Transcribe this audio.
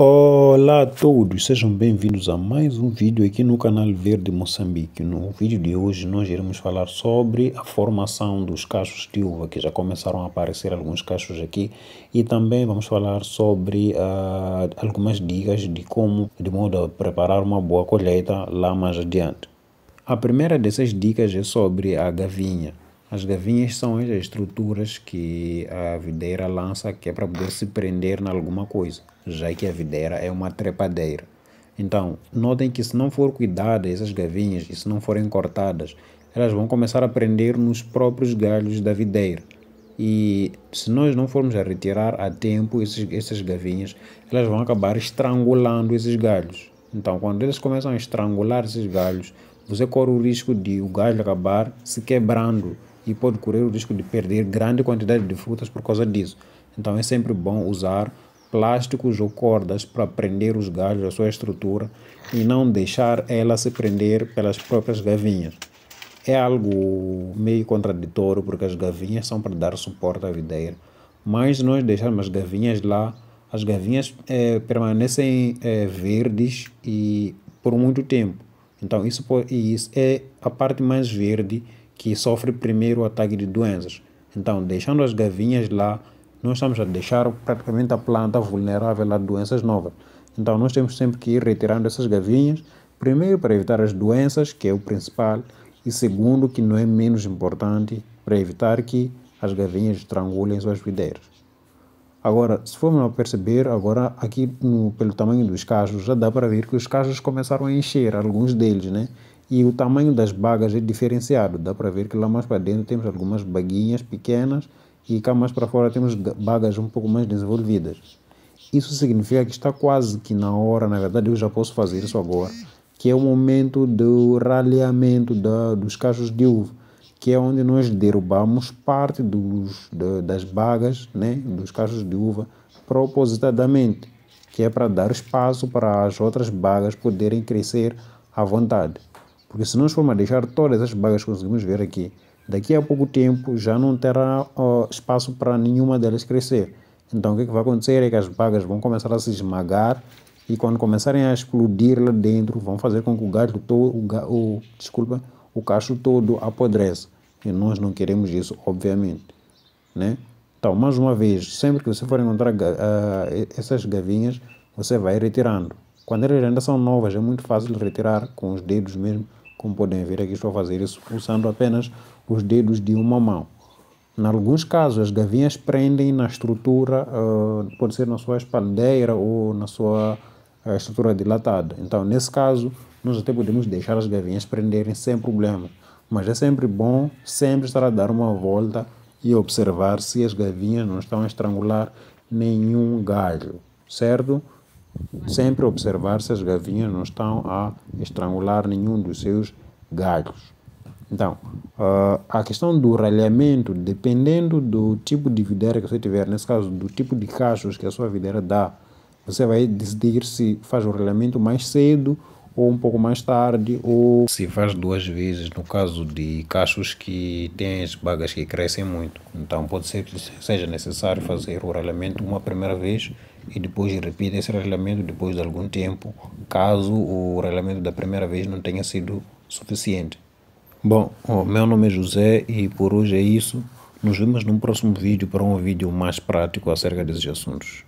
Olá a todos, sejam bem-vindos a mais um vídeo aqui no canal Verde Moçambique. No vídeo de hoje nós iremos falar sobre a formação dos cachos de uva, que já começaram a aparecer alguns cachos aqui, e também vamos falar sobre uh, algumas dicas de como, de modo a preparar uma boa colheita lá mais adiante. A primeira dessas dicas é sobre a gavinha. As gavinhas são as estruturas que a videira lança que é para poder se prender em alguma coisa, já que a videira é uma trepadeira. Então, notem que se não for cuidada essas gavinhas e se não forem cortadas, elas vão começar a prender nos próprios galhos da videira. E se nós não formos a retirar a tempo esses, essas gavinhas, elas vão acabar estrangulando esses galhos. Então, quando eles começam a estrangular esses galhos, você corre o risco de o galho acabar se quebrando e pode correr o risco de perder grande quantidade de frutas por causa disso. Então é sempre bom usar plásticos ou cordas para prender os galhos à sua estrutura e não deixar ela se prender pelas próprias gavinhas. É algo meio contraditório porque as gavinhas são para dar suporte à videira, mas se nós deixarmos as gavinhas lá, as gavinhas é, permanecem é, verdes e por muito tempo. Então isso, isso é a parte mais verde que sofre primeiro o ataque de doenças. Então, deixando as gavinhas lá, nós estamos a deixar praticamente a planta vulnerável a doenças novas. Então, nós temos sempre que ir retirando essas gavinhas, primeiro para evitar as doenças, que é o principal, e segundo, que não é menos importante, para evitar que as gavinhas estrangulem suas videiras. Agora, se formos a perceber, agora aqui no, pelo tamanho dos cachos, já dá para ver que os cachos começaram a encher, alguns deles, né? e o tamanho das bagas é diferenciado. Dá para ver que lá mais para dentro temos algumas baguinhas pequenas e cá mais para fora temos bagas um pouco mais desenvolvidas. Isso significa que está quase que na hora, na verdade eu já posso fazer isso agora, que é o momento do raleamento da, dos cachos de uva, que é onde nós derrubamos parte dos, das bagas, né, dos cachos de uva, propositadamente, que é para dar espaço para as outras bagas poderem crescer à vontade. Porque se nós formos deixar todas as bagas que conseguimos ver aqui, daqui a pouco tempo já não terá uh, espaço para nenhuma delas crescer. Então o que, é que, vai acontecer é que as bagas vão começar a se esmagar e quando começarem a explodir lá dentro, vão fazer com que o galho todo, o, o, desculpa, o cacho todo apodrece E nós não queremos isso, obviamente. Né? Então, mais uma vez, sempre que você for encontrar uh, essas gavinhas, você vai retirando. Quando elas ainda são novas, é muito fácil retirar com os dedos mesmo, como podem ver aqui, estou a fazer isso usando apenas os dedos de uma mão. Em alguns casos, as gavinhas prendem na estrutura, uh, pode ser na sua espaldeira ou na sua uh, estrutura dilatada. Então, nesse caso, nós até podemos deixar as gavinhas prenderem sem problema. Mas é sempre bom sempre estar a dar uma volta e observar se as gavinhas não estão a estrangular nenhum galho, certo? Sempre observar se as gavinhas não estão a estrangular nenhum dos seus galhos. Então, uh, a questão do ralhamento, dependendo do tipo de videira que você tiver, nesse caso, do tipo de cachos que a sua videira dá, você vai decidir se faz o ralhamento mais cedo ou um pouco mais tarde, ou se faz duas vezes, no caso de cachos que têm as bagas que crescem muito. Então, pode ser que seja necessário fazer o ralhamento uma primeira vez e depois repita esse regulamento depois de algum tempo, caso o regulamento da primeira vez não tenha sido suficiente. Bom, o meu nome é José e por hoje é isso. Nos vemos num próximo vídeo para um vídeo mais prático acerca desses assuntos.